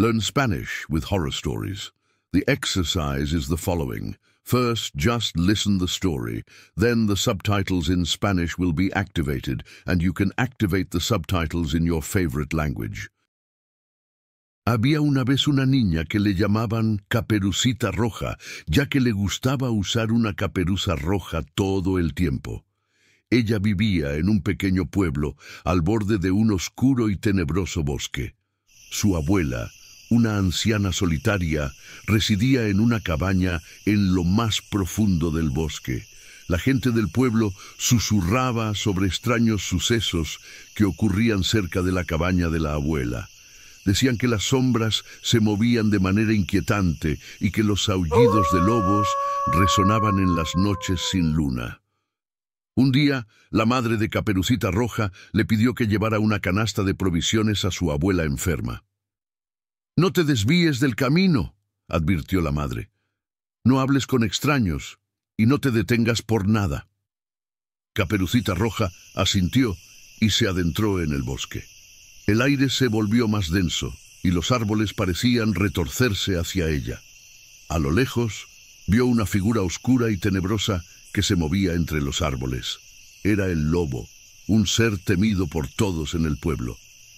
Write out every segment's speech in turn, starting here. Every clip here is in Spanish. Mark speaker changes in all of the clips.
Speaker 1: Learn Spanish with horror stories. The exercise is the following. First, just listen the story. Then the subtitles in Spanish will be activated, and you can activate the subtitles in your favorite language. Había una vez una niña que le llamaban Caperucita Roja, ya que le gustaba usar una caperuza roja todo el tiempo. Ella vivía en un pequeño pueblo al borde de un oscuro y tenebroso bosque. Su abuela, una anciana solitaria, residía en una cabaña en lo más profundo del bosque. La gente del pueblo susurraba sobre extraños sucesos que ocurrían cerca de la cabaña de la abuela. Decían que las sombras se movían de manera inquietante y que los aullidos de lobos resonaban en las noches sin luna. Un día, la madre de Caperucita Roja le pidió que llevara una canasta de provisiones a su abuela enferma. No te desvíes del camino, advirtió la madre. No hables con extraños y no te detengas por nada. Caperucita Roja asintió y se adentró en el bosque. El aire se volvió más denso y los árboles parecían retorcerse hacia ella. A lo lejos, vio una figura oscura y tenebrosa que se movía entre los árboles. Era el lobo, un ser temido por todos en el pueblo.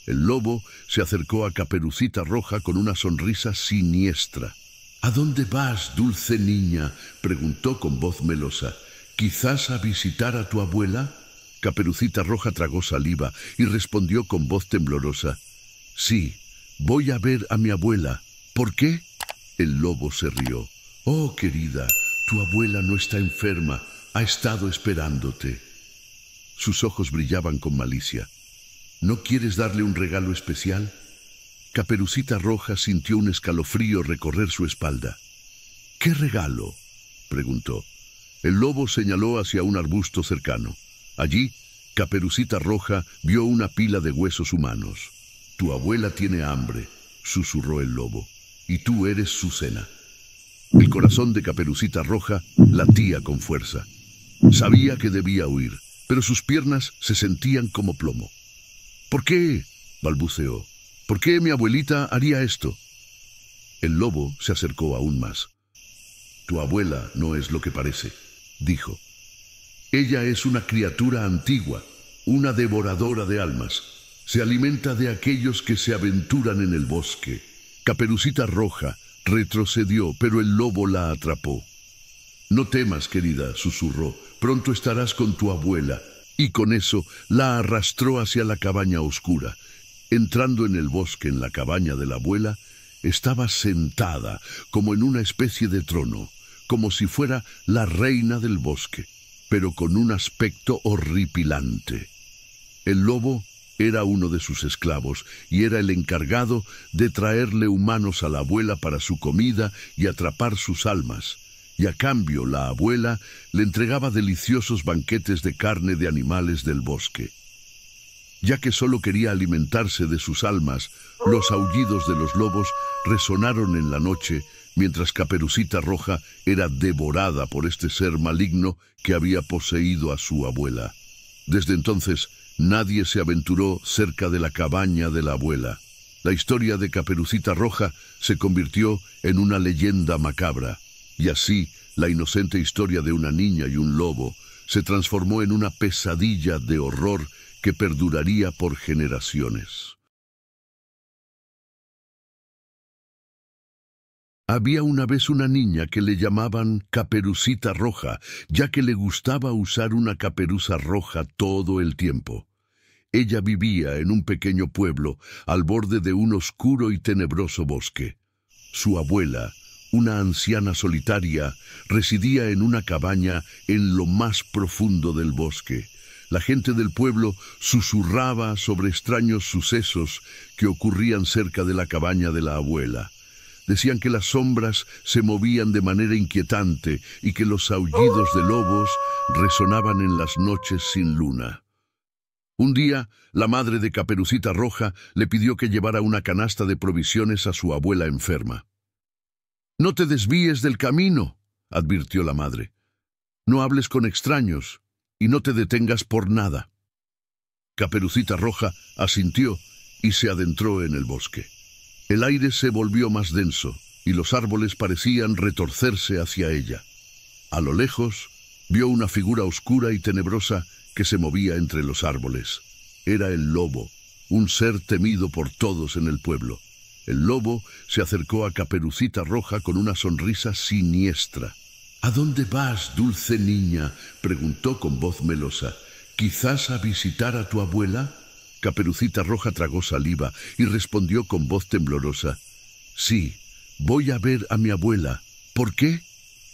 Speaker 1: El lobo se acercó a Caperucita Roja con una sonrisa siniestra. ¿A dónde vas, dulce niña? preguntó con voz melosa. ¿Quizás a visitar a tu abuela? Caperucita Roja tragó saliva y respondió con voz temblorosa. Sí, voy a ver a mi abuela. ¿Por qué? El lobo se rió. Oh, querida, tu abuela no está enferma. Ha estado esperándote. Sus ojos brillaban con malicia. ¿No quieres darle un regalo especial? Caperucita Roja sintió un escalofrío recorrer su espalda. ¿Qué regalo? preguntó. El lobo señaló hacia un arbusto cercano. Allí, Caperucita Roja vio una pila de huesos humanos. Tu abuela tiene hambre, susurró el lobo, y tú eres su cena. El corazón de Caperucita Roja latía con fuerza. Sabía que debía huir, pero sus piernas se sentían como plomo. ¿Por qué? balbuceó. ¿Por qué mi abuelita haría esto? El lobo se acercó aún más. Tu abuela no es lo que parece, dijo. Ella es una criatura antigua, una devoradora de almas. Se alimenta de aquellos que se aventuran en el bosque. Caperucita Roja retrocedió, pero el lobo la atrapó. No temas, querida, susurró. Pronto estarás con tu abuela y con eso la arrastró hacia la cabaña oscura. Entrando en el bosque en la cabaña de la abuela, estaba sentada como en una especie de trono, como si fuera la reina del bosque, pero con un aspecto horripilante. El lobo era uno de sus esclavos y era el encargado de traerle humanos a la abuela para su comida y atrapar sus almas y a cambio la abuela le entregaba deliciosos banquetes de carne de animales del bosque. Ya que solo quería alimentarse de sus almas, los aullidos de los lobos resonaron en la noche mientras Caperucita Roja era devorada por este ser maligno que había poseído a su abuela. Desde entonces, nadie se aventuró cerca de la cabaña de la abuela. La historia de Caperucita Roja se convirtió en una leyenda macabra. Y así, la inocente historia de una niña y un lobo se transformó en una pesadilla de horror que perduraría por generaciones. Había una vez una niña que le llamaban Caperucita Roja, ya que le gustaba usar una caperuza roja todo el tiempo. Ella vivía en un pequeño pueblo al borde de un oscuro y tenebroso bosque. Su abuela, una anciana solitaria, residía en una cabaña en lo más profundo del bosque. La gente del pueblo susurraba sobre extraños sucesos que ocurrían cerca de la cabaña de la abuela. Decían que las sombras se movían de manera inquietante y que los aullidos de lobos resonaban en las noches sin luna. Un día, la madre de Caperucita Roja le pidió que llevara una canasta de provisiones a su abuela enferma. No te desvíes del camino, advirtió la madre. No hables con extraños y no te detengas por nada. Caperucita Roja asintió y se adentró en el bosque. El aire se volvió más denso y los árboles parecían retorcerse hacia ella. A lo lejos, vio una figura oscura y tenebrosa que se movía entre los árboles. Era el lobo, un ser temido por todos en el pueblo. El lobo se acercó a Caperucita Roja con una sonrisa siniestra. ¿A dónde vas, dulce niña? preguntó con voz melosa. ¿Quizás a visitar a tu abuela? Caperucita Roja tragó saliva y respondió con voz temblorosa. Sí, voy a ver a mi abuela. ¿Por qué?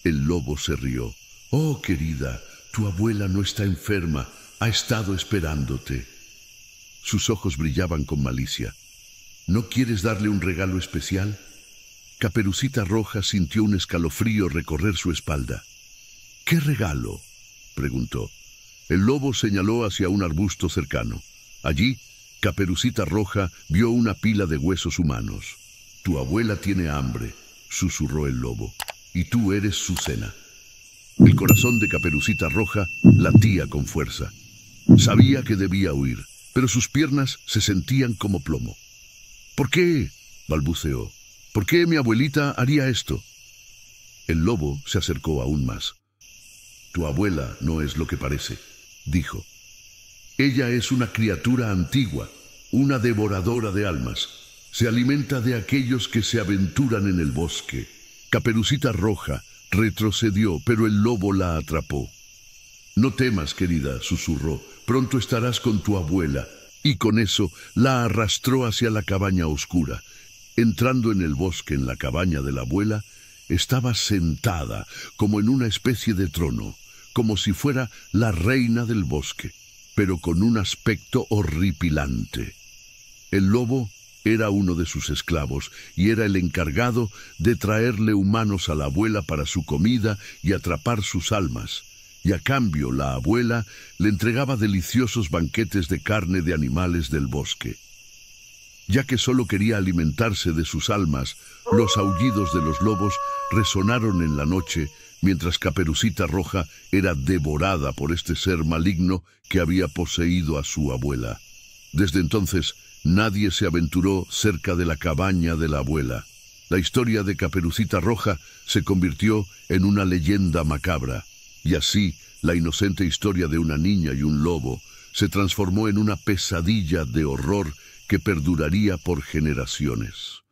Speaker 1: El lobo se rió. Oh, querida, tu abuela no está enferma. Ha estado esperándote. Sus ojos brillaban con malicia. ¿No quieres darle un regalo especial? Caperucita Roja sintió un escalofrío recorrer su espalda. ¿Qué regalo? preguntó. El lobo señaló hacia un arbusto cercano. Allí, Caperucita Roja vio una pila de huesos humanos. Tu abuela tiene hambre, susurró el lobo, y tú eres su cena. El corazón de Caperucita Roja latía con fuerza. Sabía que debía huir, pero sus piernas se sentían como plomo. ¿Por qué? balbuceó. ¿Por qué mi abuelita haría esto? El lobo se acercó aún más. Tu abuela no es lo que parece, dijo. Ella es una criatura antigua, una devoradora de almas. Se alimenta de aquellos que se aventuran en el bosque. Caperucita Roja retrocedió, pero el lobo la atrapó. No temas, querida, susurró. Pronto estarás con tu abuela y con eso la arrastró hacia la cabaña oscura. Entrando en el bosque en la cabaña de la abuela, estaba sentada como en una especie de trono, como si fuera la reina del bosque, pero con un aspecto horripilante. El lobo era uno de sus esclavos y era el encargado de traerle humanos a la abuela para su comida y atrapar sus almas y a cambio la abuela le entregaba deliciosos banquetes de carne de animales del bosque. Ya que solo quería alimentarse de sus almas, los aullidos de los lobos resonaron en la noche mientras Caperucita Roja era devorada por este ser maligno que había poseído a su abuela. Desde entonces, nadie se aventuró cerca de la cabaña de la abuela. La historia de Caperucita Roja se convirtió en una leyenda macabra, y así, la inocente historia de una niña y un lobo se transformó en una pesadilla de horror que perduraría por generaciones.